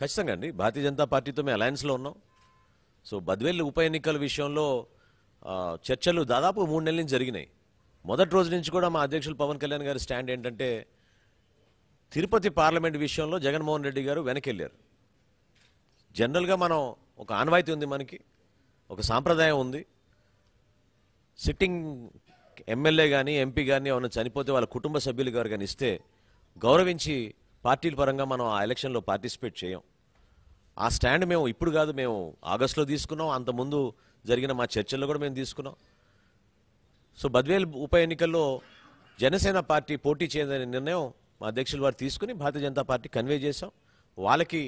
ఖచ్చితంగా అండి భారతీయ జనతా పార్టీతో మేము అలయన్స్లో ఉన్నాం సో బద్వేల్ ఉప ఎన్నికల విషయంలో చర్చలు దాదాపు మూడు నెలల నుంచి జరిగినాయి మొదటి రోజు నుంచి కూడా మా అధ్యక్షులు పవన్ కళ్యాణ్ గారి స్టాండ్ ఏంటంటే తిరుపతి పార్లమెంట్ విషయంలో జగన్మోహన్ రెడ్డి గారు వెనక్కి వెళ్ళారు జనరల్గా మనం ఒక ఆన్వాయితీ ఉంది మనకి ఒక సాంప్రదాయం ఉంది సిట్టింగ్ ఎమ్మెల్యే కానీ ఎంపీ కానీ ఏమైనా చనిపోతే వాళ్ళ కుటుంబ సభ్యులు గారు కానీ ఇస్తే గౌరవించి పార్టీల పరంగా మనం ఆ ఎలక్షన్లో పార్టిసిపేట్ చేయం ఆ స్టాండ్ మేము ఇప్పుడు కాదు మేము ఆగస్టులో తీసుకున్నాం అంతకుముందు జరిగిన మా చర్చల్లో కూడా మేము తీసుకున్నాం సో బద్వేల్ ఉప ఎన్నికల్లో జనసేన పార్టీ పోటీ చేయదనే నిర్ణయం మా అధ్యక్షులు వారు తీసుకుని భారతీయ జనతా పార్టీ కన్వే చేశాం వాళ్ళకి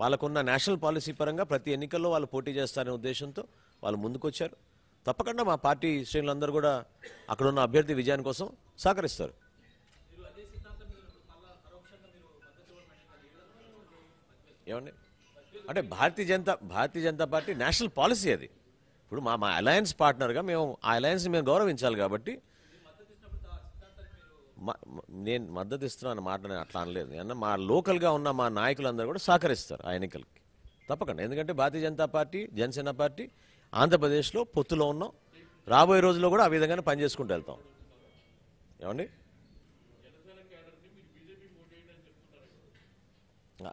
వాళ్ళకున్న నేషనల్ పాలసీ పరంగా ప్రతి ఎన్నికల్లో వాళ్ళు పోటీ చేస్తారనే ఉద్దేశంతో వాళ్ళు ముందుకొచ్చారు తప్పకుండా మా పార్టీ శ్రేణులందరూ కూడా అక్కడ ఉన్న అభ్యర్థి విజయాని కోసం సహకరిస్తారు ఏమండి అంటే Bharatiya Janata Bharatiya Janata party national policy అది ఇప్పుడు మా మా అలయన్స్ పార్ట్నర్గా మేము ఆ అలయన్స్ని మేము గౌరవించాలి కాబట్టి నేను మద్దతు అన్న మాట నేను అట్లా అనలేదు అన్న మా లోకల్గా ఉన్న మా నాయకులందరూ కూడా సహకరిస్తారు ఆ ఎన్నికలకి తప్పకుండా ఎందుకంటే భారతీయ జనతా పార్టీ జనసేన పార్టీ ఆంధ్రప్రదేశ్లో పొత్తులో ఉన్నాం రాబోయే రోజుల్లో కూడా ఆ విధంగానే పనిచేసుకుంటూ వెళ్తాం ఏమండి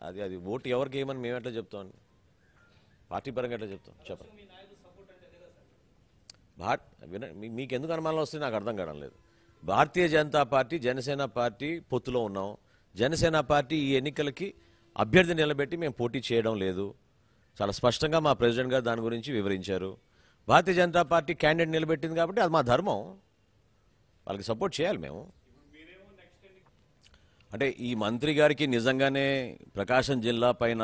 అది అది ఓటు ఎవరికి ఏమని మేము ఎట్లా చెప్తాం పార్టీ పరంగా ఎట్లా చెప్తాం చెప్పండి భార్ విన మీకు ఎందుకు అనుమానాలు వస్తే నాకు అర్థం కావడం లేదు భారతీయ జనతా పార్టీ జనసేన పార్టీ పొత్తులో ఉన్నాం జనసేన పార్టీ ఈ ఎన్నికలకి అభ్యర్థి నిలబెట్టి మేము పోటీ చేయడం లేదు చాలా స్పష్టంగా మా ప్రెసిడెంట్ గారు దాని గురించి వివరించారు భారతీయ జనతా పార్టీ క్యాండిడేట్ నిలబెట్టింది కాబట్టి అది మా ధర్మం వాళ్ళకి సపోర్ట్ చేయాలి మేము అంటే ఈ మంత్రి గారికి నిజంగానే ప్రకాశం జిల్లా పైన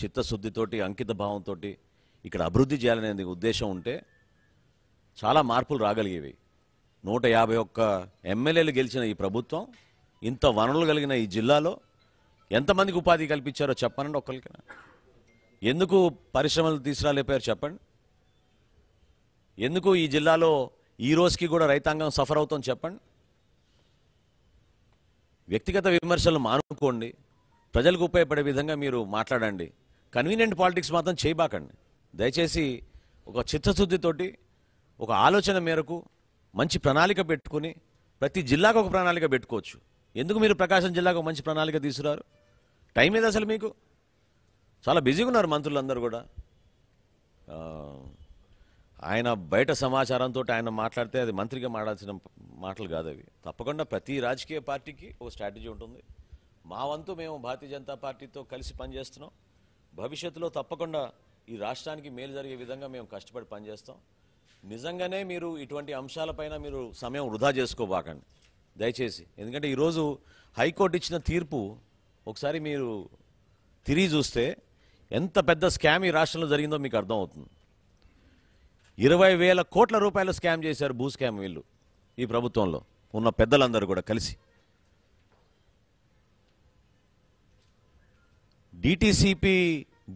చిత్తశుద్ధితోటి అంకిత భావంతో ఇక్కడ అభివృద్ధి చేయాలనే ఉద్దేశం ఉంటే చాలా మార్పులు రాగలిగేవి నూట యాభై ఒక్క ఎమ్మెల్యేలు గెలిచిన ఈ ప్రభుత్వం ఇంత వనరులు కలిగిన ఈ జిల్లాలో ఎంతమందికి ఉపాధి కల్పించారో చెప్పనండి ఒక్కరికైనా ఎందుకు పరిశ్రమలు తీసుకురాలేపోయారు చెప్పండి ఎందుకు ఈ జిల్లాలో ఈ రోజుకి కూడా రైతాంగం సఫర్ అవుతుంది చెప్పండి వ్యక్తిగత విమర్శలు మానుకోండి ప్రజలకు ఉపయోగపడే విధంగా మీరు మాట్లాడండి కన్వీనియంట్ పాలిటిక్స్ మాత్రం చేయబాకండి దయచేసి ఒక చిత్తశుద్ధితోటి ఒక ఆలోచన మేరకు మంచి ప్రణాళిక పెట్టుకుని ప్రతి జిల్లాకు ఒక ప్రణాళిక పెట్టుకోవచ్చు ఎందుకు మీరు ప్రకాశం జిల్లాకు మంచి ప్రణాళిక తీసుకురారు టైం ఏది అసలు మీకు చాలా బిజీగా ఉన్నారు మంత్రులందరూ కూడా ఆయన బయట సమాచారంతో ఆయన మాట్లాడితే అది మంత్రిగా మాట్లాడాల్సిన మాటలు కాదు అవి తప్పకుండా ప్రతి రాజకీయ పార్టీకి ఒక స్ట్రాటజీ ఉంటుంది మా వంతు మేము భారతీయ జనతా పార్టీతో కలిసి పనిచేస్తున్నాం భవిష్యత్తులో తప్పకుండా ఈ రాష్ట్రానికి మేలు జరిగే విధంగా మేము కష్టపడి పనిచేస్తాం నిజంగానే మీరు ఇటువంటి అంశాలపైన మీరు సమయం వృధా చేసుకోబాకండి దయచేసి ఎందుకంటే ఈరోజు హైకోర్టు ఇచ్చిన తీర్పు ఒకసారి మీరు తిరిగి చూస్తే ఎంత పెద్ద స్కామ్ ఈ రాష్ట్రంలో జరిగిందో మీకు అర్థమవుతుంది ఇరవై వేల కోట్ల రూపాయలు స్కామ్ చేశారు భూ స్కామ్ వీళ్ళు ఈ ప్రభుత్వంలో ఉన్న పెద్దలందరూ కూడా కలిసి డిటీసీపీ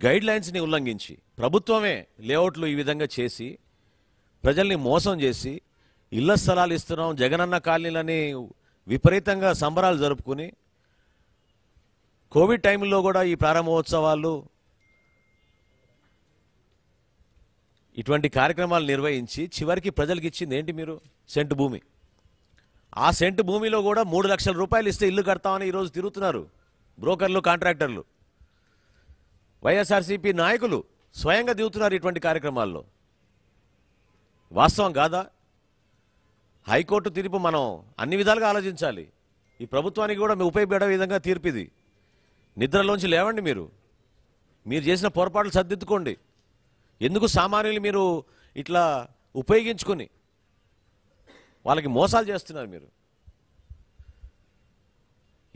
గైడ్ లైన్స్ని ఉల్లంఘించి ప్రభుత్వమే లేఅవుట్లు ఈ విధంగా చేసి ప్రజల్ని మోసం చేసి ఇళ్ల స్థలాలు ఇస్తున్నాం జగనన్న కాలనీలని విపరీతంగా సంబరాలు జరుపుకుని కోవిడ్ టైంలో కూడా ఈ ప్రారంభోత్సవాలు ఇటువంటి కార్యక్రమాలు నిర్వహించి చివరికి ప్రజలకు ఇచ్చింది ఏంటి మీరు సెంటు భూమి ఆ సెంటు భూమిలో కూడా మూడు లక్షల రూపాయలు ఇస్తే ఇల్లు కడతామని ఈరోజు తిరుగుతున్నారు బ్రోకర్లు కాంట్రాక్టర్లు వైఎస్ఆర్సీపీ నాయకులు స్వయంగా దిగుతున్నారు ఇటువంటి కార్యక్రమాల్లో వాస్తవం కాదా హైకోర్టు తీర్పు మనం అన్ని విధాలుగా ఆలోచించాలి ఈ ప్రభుత్వానికి కూడా మీ ఉపయోగపడే విధంగా తీర్పిది నిద్రలోంచి లేవండి మీరు మీరు చేసిన పొరపాట్లు సర్దిద్దుకోండి ఎందుకు సామాన్యులు మీరు ఇట్లా ఉపయోగించుకొని వాళ్ళకి మోసాలు చేస్తున్నారు మీరు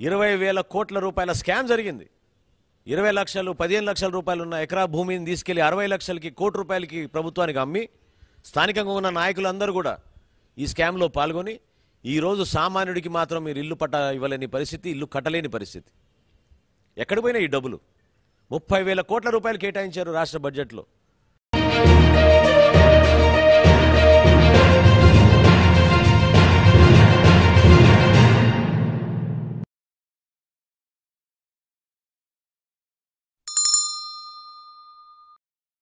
ఇరవై వేల కోట్ల రూపాయల స్కామ్ జరిగింది ఇరవై లక్షలు పదిహేను లక్షల రూపాయలు ఉన్న ఎకరా భూమిని తీసుకెళ్లి అరవై లక్షలకి కోటి రూపాయలకి ప్రభుత్వానికి అమ్మి స్థానికంగా ఉన్న నాయకులందరూ కూడా ఈ స్కామ్లో పాల్గొని ఈరోజు సామాన్యుడికి మాత్రం మీరు ఇల్లు పట్ట ఇవ్వలేని పరిస్థితి ఇల్లు కట్టలేని పరిస్థితి ఎక్కడ పోయినా ఈ డబ్బులు ముప్పై వేల కోట్ల రూపాయలు కేటాయించారు రాష్ట్ర బడ్జెట్లో